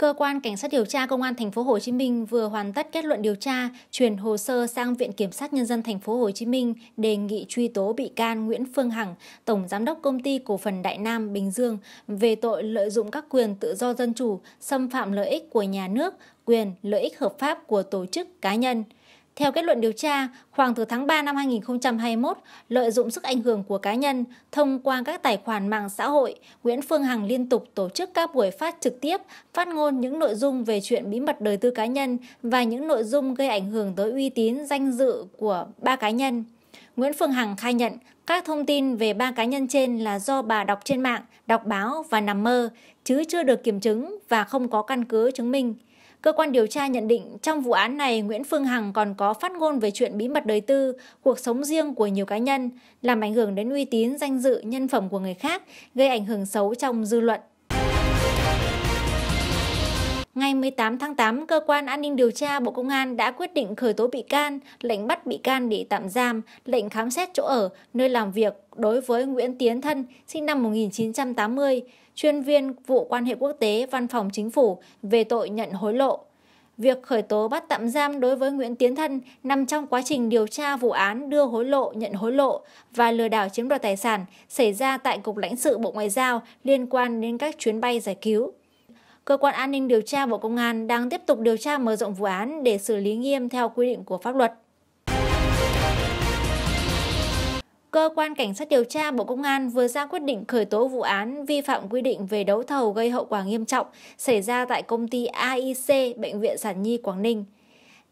Cơ quan Cảnh sát điều tra Công an thành phố Hồ Chí Minh vừa hoàn tất kết luận điều tra, chuyển hồ sơ sang Viện Kiểm sát Nhân dân thành phố Hồ Chí Minh đề nghị truy tố bị can Nguyễn Phương Hằng, Tổng Giám đốc Công ty Cổ phần Đại Nam Bình Dương về tội lợi dụng các quyền tự do dân chủ, xâm phạm lợi ích của nhà nước, quyền, lợi ích hợp pháp của tổ chức cá nhân. Theo kết luận điều tra, khoảng từ tháng 3 năm 2021, lợi dụng sức ảnh hưởng của cá nhân thông qua các tài khoản mạng xã hội, Nguyễn Phương Hằng liên tục tổ chức các buổi phát trực tiếp, phát ngôn những nội dung về chuyện bí mật đời tư cá nhân và những nội dung gây ảnh hưởng tới uy tín, danh dự của ba cá nhân. Nguyễn Phương Hằng khai nhận các thông tin về ba cá nhân trên là do bà đọc trên mạng, đọc báo và nằm mơ, chứ chưa được kiểm chứng và không có căn cứ chứng minh. Cơ quan điều tra nhận định trong vụ án này Nguyễn Phương Hằng còn có phát ngôn về chuyện bí mật đời tư, cuộc sống riêng của nhiều cá nhân, làm ảnh hưởng đến uy tín, danh dự, nhân phẩm của người khác, gây ảnh hưởng xấu trong dư luận. Ngày 18 tháng 8, Cơ quan An ninh Điều tra Bộ Công an đã quyết định khởi tố bị can, lệnh bắt bị can để tạm giam, lệnh khám xét chỗ ở, nơi làm việc đối với Nguyễn Tiến Thân, sinh năm 1980, chuyên viên vụ quan hệ quốc tế Văn phòng Chính phủ về tội nhận hối lộ. Việc khởi tố bắt tạm giam đối với Nguyễn Tiến Thân nằm trong quá trình điều tra vụ án đưa hối lộ, nhận hối lộ và lừa đảo chiếm đoạt tài sản xảy ra tại Cục lãnh sự Bộ Ngoại giao liên quan đến các chuyến bay giải cứu cơ quan an ninh điều tra Bộ Công an đang tiếp tục điều tra mở rộng vụ án để xử lý nghiêm theo quy định của pháp luật. Cơ quan Cảnh sát điều tra Bộ Công an vừa ra quyết định khởi tố vụ án vi phạm quy định về đấu thầu gây hậu quả nghiêm trọng xảy ra tại công ty AIC Bệnh viện Sản Nhi Quảng Ninh.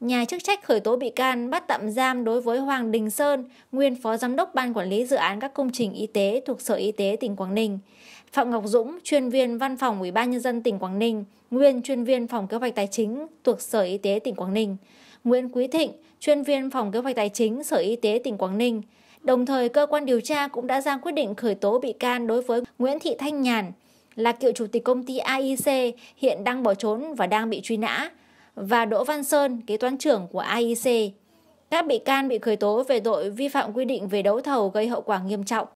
Nhà chức trách khởi tố bị can bắt tạm giam đối với Hoàng Đình Sơn, nguyên Phó Giám đốc Ban Quản lý Dự án các công trình y tế thuộc Sở Y tế tỉnh Quảng Ninh. Phạm Ngọc Dũng, chuyên viên Văn phòng Ủy ban nhân dân tỉnh Quảng Ninh, nguyên chuyên viên Phòng Kế hoạch Tài chính thuộc Sở Y tế tỉnh Quảng Ninh, Nguyễn Quý Thịnh, chuyên viên Phòng Kế hoạch Tài chính Sở Y tế tỉnh Quảng Ninh. Đồng thời, cơ quan điều tra cũng đã ra quyết định khởi tố bị can đối với Nguyễn Thị Thanh Nhàn, là cựu chủ tịch công ty AIC, hiện đang bỏ trốn và đang bị truy nã, và Đỗ Văn Sơn, kế toán trưởng của AIC. Các bị can bị khởi tố về tội vi phạm quy định về đấu thầu gây hậu quả nghiêm trọng.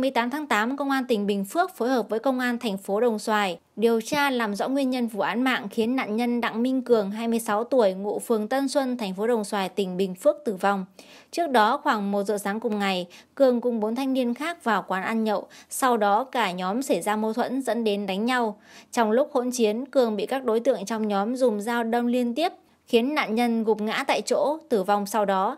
28 tháng 8, Công an tỉnh Bình Phước phối hợp với Công an thành phố Đồng Xoài điều tra làm rõ nguyên nhân vụ án mạng khiến nạn nhân Đặng Minh Cường, 26 tuổi, ngụ phường Tân Xuân, thành phố Đồng Xoài, tỉnh Bình Phước tử vong. Trước đó, khoảng 1 giờ sáng cùng ngày, Cường cùng bốn thanh niên khác vào quán ăn nhậu, sau đó cả nhóm xảy ra mâu thuẫn dẫn đến đánh nhau. Trong lúc hỗn chiến, Cường bị các đối tượng trong nhóm dùng dao đâm liên tiếp, khiến nạn nhân gục ngã tại chỗ, tử vong sau đó.